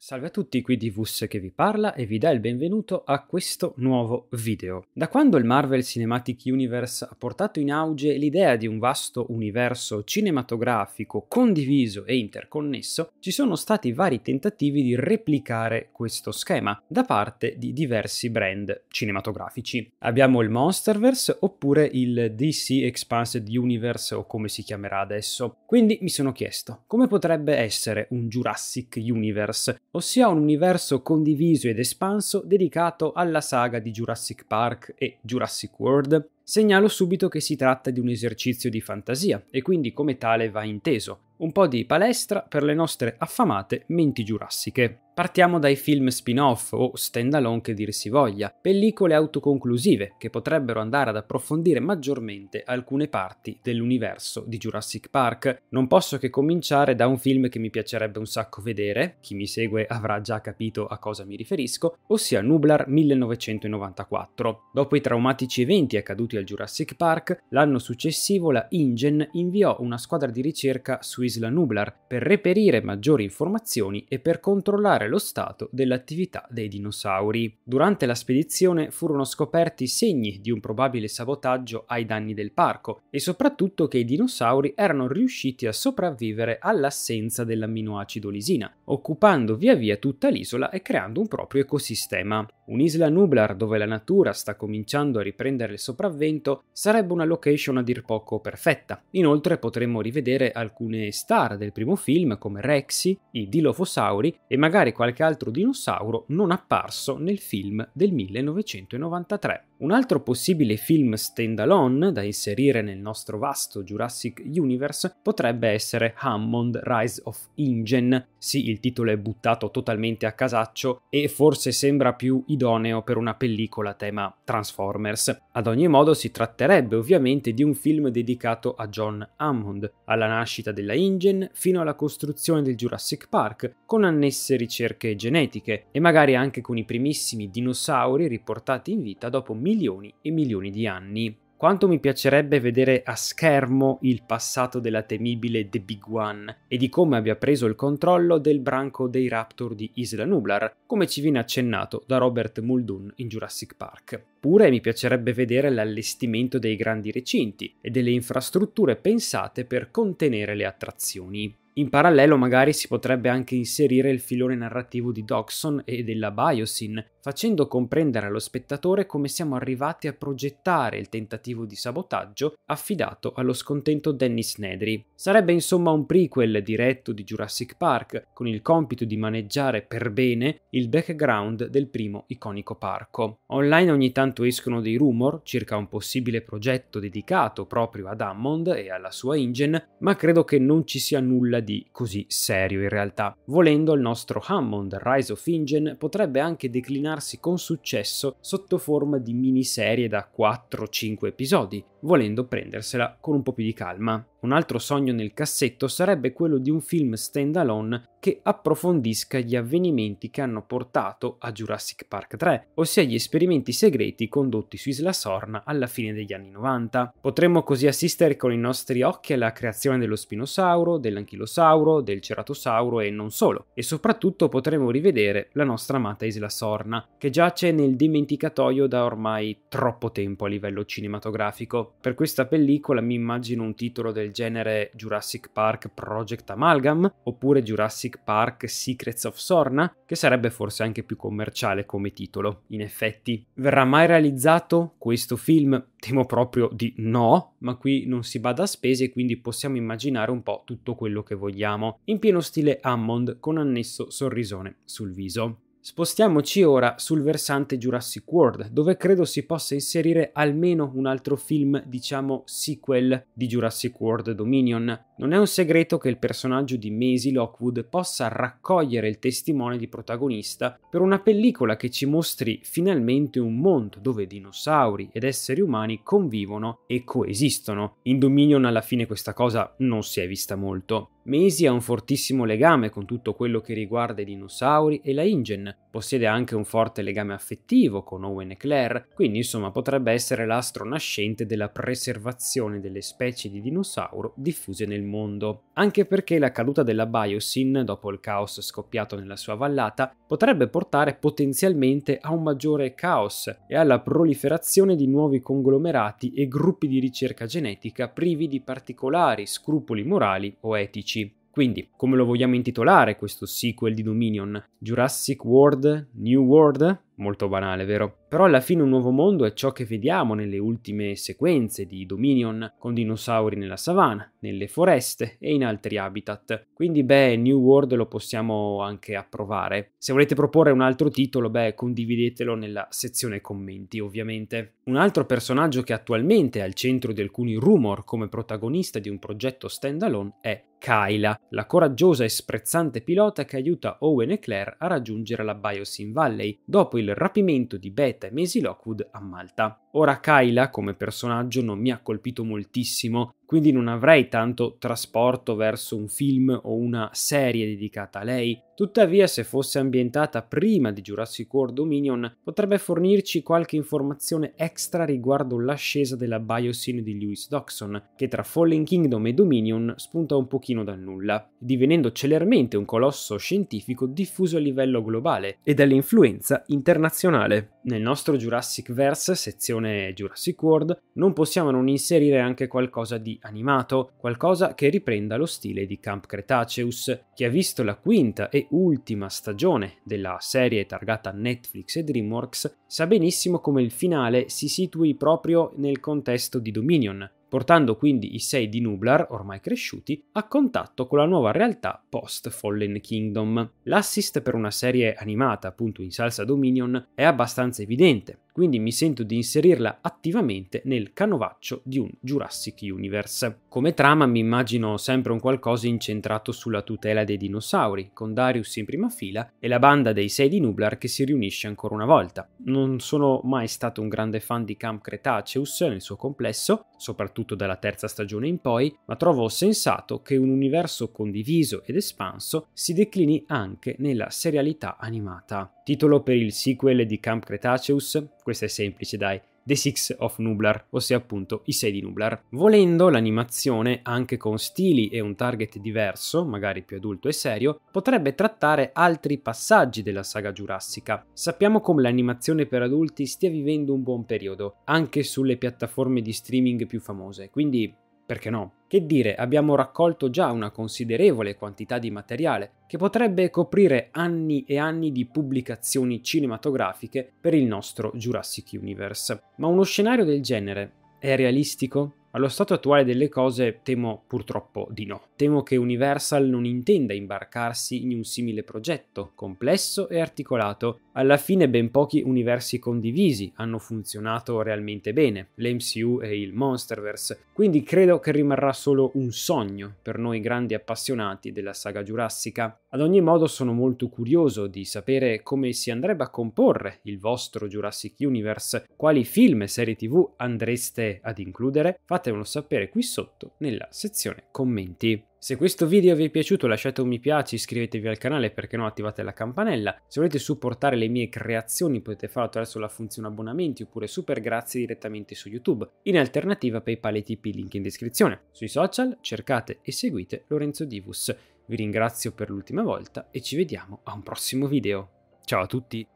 Salve a tutti, qui Divus che vi parla e vi dà il benvenuto a questo nuovo video. Da quando il Marvel Cinematic Universe ha portato in auge l'idea di un vasto universo cinematografico condiviso e interconnesso, ci sono stati vari tentativi di replicare questo schema da parte di diversi brand cinematografici. Abbiamo il Monsterverse oppure il DC Expanded Universe o come si chiamerà adesso. Quindi mi sono chiesto, come potrebbe essere un Jurassic Universe? ossia un universo condiviso ed espanso dedicato alla saga di Jurassic Park e Jurassic World, segnalo subito che si tratta di un esercizio di fantasia e quindi come tale va inteso, un po' di palestra per le nostre affamate menti giurassiche. Partiamo dai film spin-off o stand-alone che dir si voglia, pellicole autoconclusive che potrebbero andare ad approfondire maggiormente alcune parti dell'universo di Jurassic Park. Non posso che cominciare da un film che mi piacerebbe un sacco vedere, chi mi segue avrà già capito a cosa mi riferisco, ossia Nublar 1994. Dopo i traumatici eventi accaduti al Jurassic Park, l'anno successivo la InGen inviò una squadra di ricerca su Isla Nublar per reperire maggiori informazioni e per controllare lo stato dell'attività dei dinosauri. Durante la spedizione furono scoperti segni di un probabile sabotaggio ai danni del parco e soprattutto che i dinosauri erano riusciti a sopravvivere all'assenza dell'amminoacido lisina, occupando via via tutta l'isola e creando un proprio ecosistema. Un'isola nublar dove la natura sta cominciando a riprendere il sopravvento sarebbe una location a dir poco perfetta. Inoltre potremmo rivedere alcune star del primo film come Rexy, i Dilophosauri e magari qualche altro dinosauro non apparso nel film del 1993. Un altro possibile film standalone da inserire nel nostro vasto Jurassic Universe potrebbe essere Hammond Rise of Ingen. Sì, il titolo è buttato totalmente a casaccio e forse sembra più idoneo per una pellicola tema Transformers. Ad ogni modo si tratterebbe ovviamente di un film dedicato a John Hammond, alla nascita della Ingen fino alla costruzione del Jurassic Park, con annesse ricerche genetiche e magari anche con i primissimi dinosauri riportati in vita dopo milioni e milioni di anni. Quanto mi piacerebbe vedere a schermo il passato della temibile The Big One e di come abbia preso il controllo del branco dei Raptor di Isla Nublar, come ci viene accennato da Robert Muldoon in Jurassic Park. Pure mi piacerebbe vedere l'allestimento dei grandi recinti e delle infrastrutture pensate per contenere le attrazioni. In parallelo magari si potrebbe anche inserire il filone narrativo di Doxon e della Biosyn, facendo comprendere allo spettatore come siamo arrivati a progettare il tentativo di sabotaggio affidato allo scontento Dennis Nedry. Sarebbe insomma un prequel diretto di Jurassic Park, con il compito di maneggiare per bene il background del primo iconico parco. Online ogni tanto escono dei rumor circa un possibile progetto dedicato proprio ad Hammond e alla sua engine, ma credo che non ci sia nulla di così serio in realtà. Volendo il nostro Hammond Rise of Engine potrebbe anche declinare alternarsi con successo sotto forma di miniserie da 4-5 episodi, volendo prendersela con un po' più di calma. Un altro sogno nel cassetto sarebbe quello di un film standalone che approfondisca gli avvenimenti che hanno portato a Jurassic Park 3, ossia gli esperimenti segreti condotti su Isla Sorna alla fine degli anni 90. Potremmo così assistere con i nostri occhi alla creazione dello spinosauro, dell'anchilosauro, del ceratosauro e non solo, e soprattutto potremmo rivedere la nostra amata Isla Sorna, che giace nel dimenticatoio da ormai troppo tempo a livello cinematografico. Per questa pellicola mi immagino un titolo del genere Jurassic Park Project Amalgam oppure Jurassic Park Secrets of Sorna, che sarebbe forse anche più commerciale come titolo. In effetti, verrà mai realizzato questo film? Temo proprio di no, ma qui non si bada a spese e quindi possiamo immaginare un po' tutto quello che vogliamo, in pieno stile Hammond con annesso sorrisone sul viso. Spostiamoci ora sul versante Jurassic World, dove credo si possa inserire almeno un altro film, diciamo sequel, di Jurassic World Dominion. Non è un segreto che il personaggio di Maisie Lockwood possa raccogliere il testimone di protagonista per una pellicola che ci mostri finalmente un mondo dove dinosauri ed esseri umani convivono e coesistono. In Dominion alla fine questa cosa non si è vista molto. Mesi ha un fortissimo legame con tutto quello che riguarda i dinosauri e la InGen. Possiede anche un forte legame affettivo con Owen e Claire, quindi insomma potrebbe essere l'astro nascente della preservazione delle specie di dinosauro diffuse nel mondo. Anche perché la caduta della Biosyn dopo il caos scoppiato nella sua vallata potrebbe portare potenzialmente a un maggiore caos e alla proliferazione di nuovi conglomerati e gruppi di ricerca genetica privi di particolari scrupoli morali o etici. Quindi, come lo vogliamo intitolare questo sequel di Dominion? Jurassic World? New World? Molto banale, vero? Però alla fine un nuovo mondo è ciò che vediamo nelle ultime sequenze di Dominion, con dinosauri nella savana, nelle foreste e in altri habitat. Quindi beh, New World lo possiamo anche approvare. Se volete proporre un altro titolo, beh, condividetelo nella sezione commenti, ovviamente. Un altro personaggio che attualmente è al centro di alcuni rumor come protagonista di un progetto standalone è Kyla, la coraggiosa e sprezzante pilota che aiuta Owen e Claire a raggiungere la Biosyn Valley dopo il il rapimento di Beta e Maisie Lockwood a Malta. Ora Kyla come personaggio non mi ha colpito moltissimo, quindi non avrei tanto trasporto verso un film o una serie dedicata a lei. Tuttavia, se fosse ambientata prima di Jurassic World Dominion, potrebbe fornirci qualche informazione extra riguardo l'ascesa della bioscene di Lewis Doxon, che tra Fallen Kingdom e Dominion spunta un pochino dal nulla, divenendo celermente un colosso scientifico diffuso a livello globale e dall'influenza internazionale. Nel nostro Jurassic Verse, sezione come Jurassic World, non possiamo non inserire anche qualcosa di animato, qualcosa che riprenda lo stile di Camp Cretaceous. Chi ha visto la quinta e ultima stagione della serie targata Netflix e DreamWorks sa benissimo come il finale si situi proprio nel contesto di Dominion, portando quindi i sei di Nublar, ormai cresciuti, a contatto con la nuova realtà post Fallen Kingdom. L'assist per una serie animata, appunto in salsa Dominion, è abbastanza evidente quindi mi sento di inserirla attivamente nel canovaccio di un Jurassic Universe. Come trama mi immagino sempre un qualcosa incentrato sulla tutela dei dinosauri, con Darius in prima fila e la banda dei sei di Nublar che si riunisce ancora una volta. Non sono mai stato un grande fan di Camp Cretaceous nel suo complesso, soprattutto dalla terza stagione in poi, ma trovo sensato che un universo condiviso ed espanso si declini anche nella serialità animata. Titolo per il sequel di Camp Cretaceous? Questo è semplice, dai. The Six of Nublar, ossia appunto i sei di Nublar. Volendo l'animazione, anche con stili e un target diverso, magari più adulto e serio, potrebbe trattare altri passaggi della saga giurassica. Sappiamo come l'animazione per adulti stia vivendo un buon periodo, anche sulle piattaforme di streaming più famose, quindi perché no? Che dire, abbiamo raccolto già una considerevole quantità di materiale che potrebbe coprire anni e anni di pubblicazioni cinematografiche per il nostro Jurassic Universe. Ma uno scenario del genere è realistico? Allo stato attuale delle cose temo purtroppo di no. Temo che Universal non intenda imbarcarsi in un simile progetto, complesso e articolato. Alla fine ben pochi universi condivisi hanno funzionato realmente bene, l'MCU e il Monsterverse, quindi credo che rimarrà solo un sogno per noi grandi appassionati della saga giurassica. Ad ogni modo sono molto curioso di sapere come si andrebbe a comporre il vostro Jurassic Universe, quali film e serie tv andreste ad includere, fate fatevelo sapere qui sotto nella sezione commenti. Se questo video vi è piaciuto lasciate un mi piace, iscrivetevi al canale perché no attivate la campanella, se volete supportare le mie creazioni potete farlo attraverso la funzione abbonamenti oppure super grazie direttamente su YouTube, in alternativa PayPal e TP link in descrizione. Sui social cercate e seguite Lorenzo Divus. Vi ringrazio per l'ultima volta e ci vediamo a un prossimo video. Ciao a tutti!